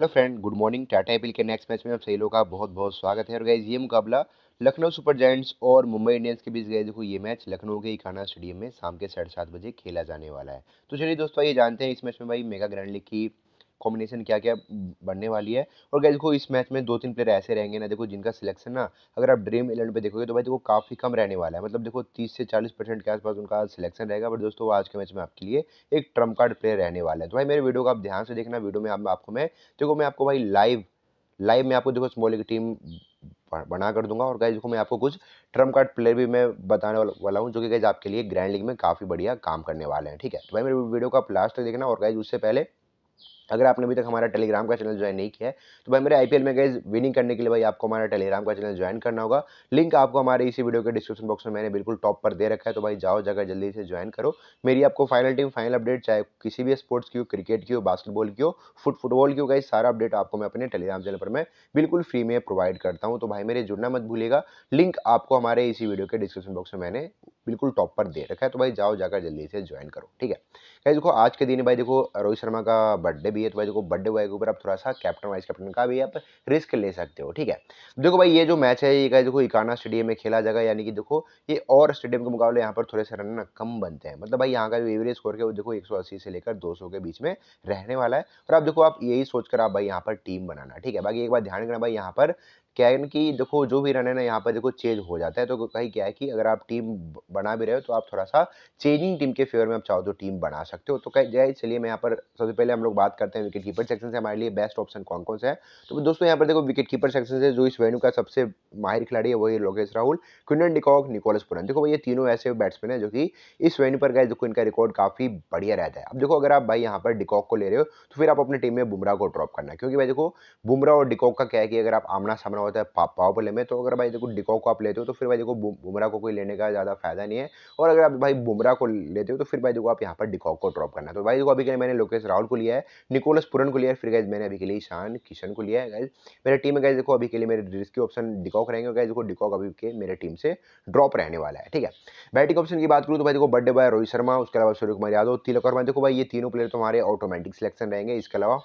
hello friend good morning Tata IPL के next match में आप सही लोग का बहुत बहुत स्वागत है और गाइज ये मुकाबला लखनऊ सुपर जायंट्स और मुंबई इंडियंस के बीच गए देखो ये मैच लखनऊ के इकाना स्टेडियम में शाम के साढ़े सात बजे खेला जाने वाला है तो चलिए दोस्तों ये जानते हैं इस मैच में भाई मेगा ग्रैंड लीग की कॉम्बिनेशन क्या क्या बढ़ने वाली है और क्या देखो इस मैच में दो तीन प्लेयर ऐसे रहेंगे ना देखो जिनका सिलेक्शन ना अगर आप ड्रीम इलेवन पे देखोगे तो भाई देखो काफ़ी कम रहने वाला है मतलब देखो तीस से चालीस परसेंट के आसपास उनका सिलेक्शन रहेगा बट दोस्तों आज के मैच में आपके लिए एक ट्रम्प कार्ड प्लेयर रहने वाला है तो भाई मेरे वीडियो को आप ध्यान से देखना वीडियो में आप, आपको मैं देखो मैं आपको भाई लाइव लाइव में आपको देखो स्मॉल की टीम बना कर दूंगा और गैज देखो मैं आपको कुछ ट्रम्प कार्ड प्लेयर भी मैं बताने वाला हूँ जो कि गाइज आपके लिए ग्रैंड लीग में काफ़ी बढ़िया काम करने वाले हैं ठीक है तो भाई मेरे वीडियो को आप लास्ट तक देखना और गैज उससे पहले अगर आपने अभी तक हमारा टेलीग्राम का चैनल ज्वाइन नहीं किया है तो भाई मेरे आईपीएल में गए विनिंग करने के लिए भाई आपको हमारा टेलीग्राम का चैनल ज्वाइन करना होगा लिंक आपको हमारे इसी वीडियो के डिस्क्रिप्शन बॉक्स में मैंने बिल्कुल टॉप पर दे रखा है तो भाई जाओ जगह जल्दी से ज्वाइन करो मेरी आपको फाइनल टीम फाइनल अपडेट चाहे किसी भी स्पोर्ट्स की हो क्रिकेट की हो बास्केटबॉल की हो फुट फुटबॉल की हो गई सारा अपडेट आपको मैं अपने टेलीग्राम चैनल पर मैं बिल्कुल फ्री में प्रोवाइड करता हूँ तो भाई मेरे जुड़ना मत भूलिएगा लिंक आपको हमारे इसी वीडियो के डिस्क्रिप्शन बॉक्स में मैंने बिल्कुल टॉप पर दे रखा है तो भाई जाओ जाकर जल्दी से ज्वाइन करो ठीक है कहीं देखो आज के दिन भाई देखो रोहित शर्मा का बर्थडे भी है तो भाई देखो बर्थडे वाई के ऊपर आप थोड़ा सा कैप्टन वाइस कैप्टन का भी आप रिस्क ले सकते हो ठीक है देखो भाई ये जो मैच है ये कहीं देखो इकाना स्टेडियम में खेला जाएगा यानी कि देखो ये और स्टेडियम के मुकाबले यहाँ पर थोड़े से रन कम बनते हैं मतलब भाई यहाँ का जो एवरेज स्कोर है वो देखो एक से लेकर दो के बीच में रहने वाला है और आप देखो आप यही सोचकर आप भाई यहाँ पर टीम बनाना ठीक है बाकी एक बार ध्यान रखना भाई यहाँ पर क्या है कि देखो जो भी रन है ना यहाँ पर देखो चेंज हो जाता है तो कहीं क्या है कि अगर आप टीम बना भी रहे हो तो आप थोड़ा सा चेंजिंग टीम के फेवर में आप चाहो तो टीम बना सकते हो तो कह चलिए मैं यहाँ पर सबसे पहले हम लोग बात करते हैं विकेट कीपर सेक्शन से हमारे लिए बेस्ट ऑप्शन कौन कौन सा है तो दोस्तों यहाँ पर देखो विकेट कीपर सेक्शन से जो इस वेन्यू का सबसे माहिर खिलाड़ी है वही Lokesh Rahul Quinton de Kock Nicholas Pooran देखो ये तीनों ऐसे बैट्समैन है जो कि इस वेन्यू पर गए देखो इनका रिकॉर्ड काफ़ी बढ़िया रहता है अब देखो अगर आप भाई यहाँ पर डिकॉक को ले रहे हो तो फिर आप अपनी टीम में बुमराह को ड्रॉप करना क्योंकि भाई देखो बुमराह और डिकॉक का क्या है कि अगर आप आमना सामना होता है पावर प्ले में तो अगर भाई देखो डिकॉक को आप लेते हो तो फिर भाई देखो बुमराह को कोई लेने का ज़्यादा फायदा नहीं है और अगर आप भाई बुमराह को लेते हो तो फिर भाई देखो आप यहाँ पर डिकॉक को ड्रॉप करना है तो वाइज को अभी के लिए मैंने लोकेश राहुल को लिया है निकोलस पुरन को लिया है फिर गाइज मैंने अभी के लिए ईशान किशन को लिया है गाइज मेरे टीम में गाइज देखो अभी के लिए मेरे रिस्क ऑप्शन डिकॉक रहेंगे गाइज को डिकॉक अभी के मेरे टीम से ड्रॉप रहने वाला है ठीक है बैटिंग ऑप्शन की बात करूँ तो भाई देखो बड्डे बाय रोहित शर्मा उसके अलावा सूर्य कुमार यादव तिलक वर्मा देखो भाई ये तीनों प्लेयर तुम्हारे ऑटोमेटिक सिलेक्शन रहेंगे इसके अलावा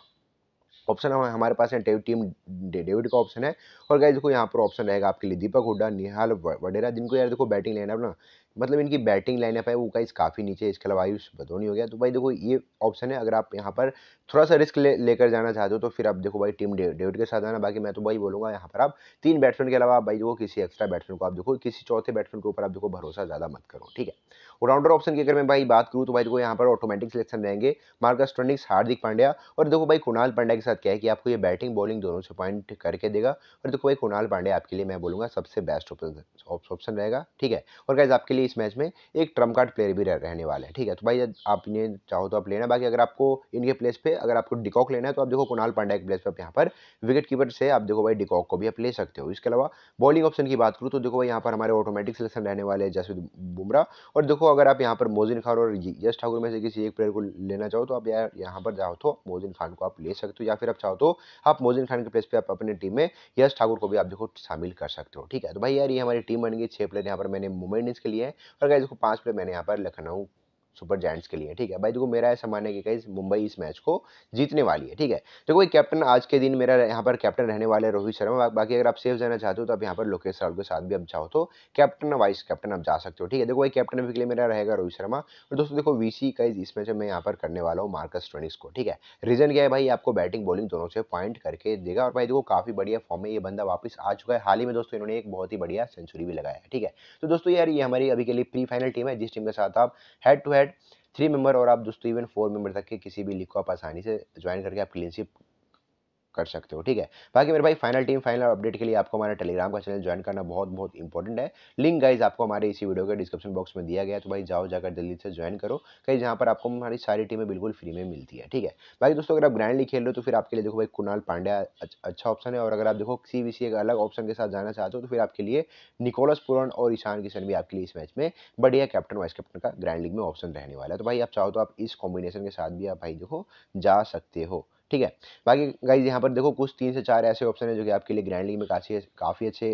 ऑप्शन हमारे पास है टीम डेविड का ऑप्शन है और गाइज देखो यहाँ पर ऑप्शन रहेगा आपके लिए दीपक हुड्डा निहाल वडेरा जिनको यार देखो बैटिंग लेना है ना मतलब इनकी बैटिंग लाइनअप है वो गाइस काफ़ी नीचे इसके अलावा आयुष बदोनी हो गया तो भाई देखो ये ऑप्शन है अगर आप यहाँ पर थोड़ा सा रिस्क ले लेकर जाना चाहते हो तो फिर आप देखो भाई टीम डेविड के साथ आना बाकी मैं तो भाई बोलूँगा यहाँ पर आप तीन बैट्समैन के अलावा भाई देखो किसी एक्स्ट्रा बैट्समैन को आप देखो किसी चौथे बैट्समैन के ऊपर आप देखो भरोसा ज़्यादा मत करो ठीक है ऑलराउंडर ऑप्शन की अगर मैं भाई बात करूँ तो भाई देखो यहाँ पर ऑटोमेटिक सिलेक्शन रहेंगे मार्कस ट्रनिक्स हार्दिक पांड्या और देखो भाई कुणाल पांड्या के साथ क्या है कि आपको ये बैटिंग बॉलिंग दोनों से पॉइंट करके देगा और देखो भाई कुणाल पांड्या आपके लिए मैं बोलूँगा सबसे बेस्ट ऑप्शन ऑप्शन रहेगा ठीक है और कैसे आपके लिए इस मैच में एक ट्रम्प कार्ड प्लेयर भी रहने वाला है ठीक है तो भाई आप इन्हें चाहो तो आप लेना बाकी अगर आपको इनके प्लेस पे अगर आपको डिकॉक लेना है तो आप देखो कुणाल पांडा के प्लेस पर यहाँ पर विकेट कीपर से आप देखो भाई डिकॉक को भी आप ले सकते हो इसके अलावा बॉलिंग ऑप्शन की बात करूँ तो देखो भाई यहाँ पर हमारे ऑटोमेटिक सिलेक्शन रहने वाले हैं जसप्रीत बुमराह और देखो अगर आप यहाँ पर मोजिन खान और यश ठाकुर में से किसी एक प्लेयर को लेना चाहो तो आप यहाँ पर चाहो तो मोजिन खान को आप ले सकते हो या फिर आप चाहो तो आप मोजिन खान के प्लेस पर आप अपनी टीम में यश ठाकुर को भी आप देखो शामिल कर सकते हो ठीक है तो भाई यार ये हमारी टीम बन गई छह प्लेयर यहाँ पर मैंने मुंबई इंडियंस के लिए और गाइज देखो पाँच प्लेयर मैंने यहाँ पर लखनऊ सुपर जैंट्स के लिए ठीक है भाई देखो मेरा ऐसा मानने है कि मुंबई इस मैच को जीतने वाली है ठीक है देखो कोई कैप्टन आज के दिन मेरा यहाँ पर कैप्टन रहने वाले रोहित शर्मा बाकी अगर आप सेफ जाना चाहते हो तो आप यहाँ पर लोकेश राहुल के साथ भी आप चाहो तो कैप्टन वाइस कैप्टन आप जा सकते हो ठीक है देखो वही कैप्टन के लिए मेरा रहेगा रोहित शर्मा और दोस्तों देखो वी सी कई इस मैच में मैं यहाँ पर करने वाला हूँ मार्कस ट्रेनिस को ठीक है रीजन क्या है भाई आपको बैटिंग बॉलिंग दोनों से पॉइंट करके देगा और भाई देखो काफ़ी बढ़िया फॉर्म में ये बंदा वापस आ चुका है हाल ही में दोस्तों इन्होंने एक बहुत ही बढ़िया सेंचुरी भी लगाया है ठीक है तो दोस्तों यार ये हमारी अभी के लिए प्री फाइनल टीम है जिस टीम के साथ आप head to head at three member और आप दोस्तों इवन फोर मेंबर तक के किसी भी लीग को आप आसानी से ज्वाइन करके आप क्लीनशिप कर सकते हो ठीक है बाकी मेरे भाई फाइनल टीम फाइनल अपडेट के लिए आपको हमारे टेलीग्राम का चैनल ज्वाइन करना बहुत बहुत इंपॉर्टेंट है लिंक गाइज आपको हमारे इसी वीडियो के डिस्क्रिप्शन बॉक्स में दिया गया तो भाई जाओ जाकर जल्दी से ज्वाइन करो कहीं जहाँ पर आपको हमारी सारी टीमें बिल्कुल फ्री में मिलती है ठीक है बाकी दोस्तों अगर आप ग्रैंडली खेल रहे हो तो फिर आपके लिए देखो भाई कुणाल पांड्या अच्छा ऑप्शन है और अगर आप देखो सी एक अलग ऑप्शन के साथ जाना चाहते हो तो फिर आपके लिए निकोलस पुरन और ईशान किशन भी आपके लिए इस मैच में बढ़िया कैप्टन वाइस कैप्टन का ग्रैंड लीग में ऑप्शन रहने वाला है तो भाई आप चाहो तो आप इस कॉम्बिनेशन के साथ भी आप भाई देखो जा सकते हो ठीक है बाकी गाइज यहाँ पर देखो कुछ तीन से चार ऐसे ऑप्शन है जो कि आपके लिए ग्रैंडली में काफ़ी काफ़ी अच्छे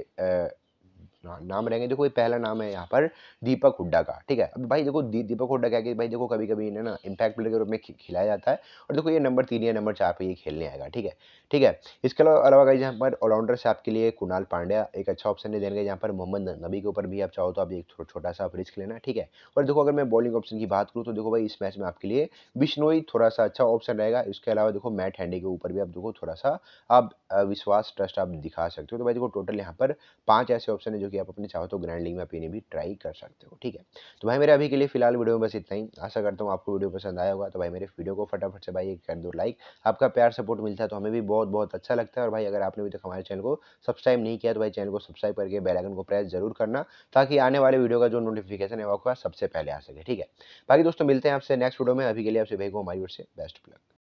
नाम रहेंगे देखो ये पहला नाम है यहाँ पर दीपक हुड्डा का ठीक है अब भाई देखो दी, दीपक हुड्डा क्या कि भाई देखो कभी कभी इन्हें ना इम्पैक्ट प्लेयर के रूप में खिलाया जाता है और देखो ये नंबर तीन या नंबर चार पर ये खेलने आएगा ठीक है ठीक है इसके अलावा कहीं यहाँ पर ऑलराउंडर से आपके लिए कुणाल पांड्या एक अच्छा ऑप्शन नहीं देंगे यहाँ पर मोहम्मद नबी के ऊपर भी आप चाहो तो आप एक छोटा सा रिस्क लेना ठीक है और देखो अगर मैं बॉलिंग ऑप्शन की बात करूँ तो देखो भाई इस मैच में आपके लिए बिश्नोई थोड़ा सा अच्छा ऑप्शन रहेगा इसके अलावा देखो मैट हैंडी के ऊपर भी आप देखो थोड़ा सा आप विश्वास ट्रस्ट आप दिखा सकते हो तो भाई देखो टोटल यहाँ पर पाँच ऐसे ऑप्शन है जो कि आप अपने चाहो तो ग्रैंड लीग में पीने भी ट्राई कर सकते हो ठीक है तो भाई मेरे अभी के लिए फिलहाल वीडियो में बस इतना ही आशा करता हूँ आपको वीडियो पसंद आया होगा तो भाई मेरे वीडियो को फटाफट से भाई कर दो लाइक आपका प्यार सपोर्ट मिलता है तो हमें भी बहुत बहुत अच्छा लगता है और भाई अगर आपने अभी तक हमारे चैनल को सब्सक्राइब नहीं किया तो भाई चैनल को सब्सक्राइब करके बेलाइकन को प्रेस जरूर करना ताकि आने वाले वीडियो का जो नोटिफिकेशन है वो आपका सबसे पहले आ सके ठीक है बाकी दोस्तों मिलते हैं आपसे नेक्स्ट वीडियो में अभी के लिए आपसे भाई को हमारी ओर से बेस्ट प्लग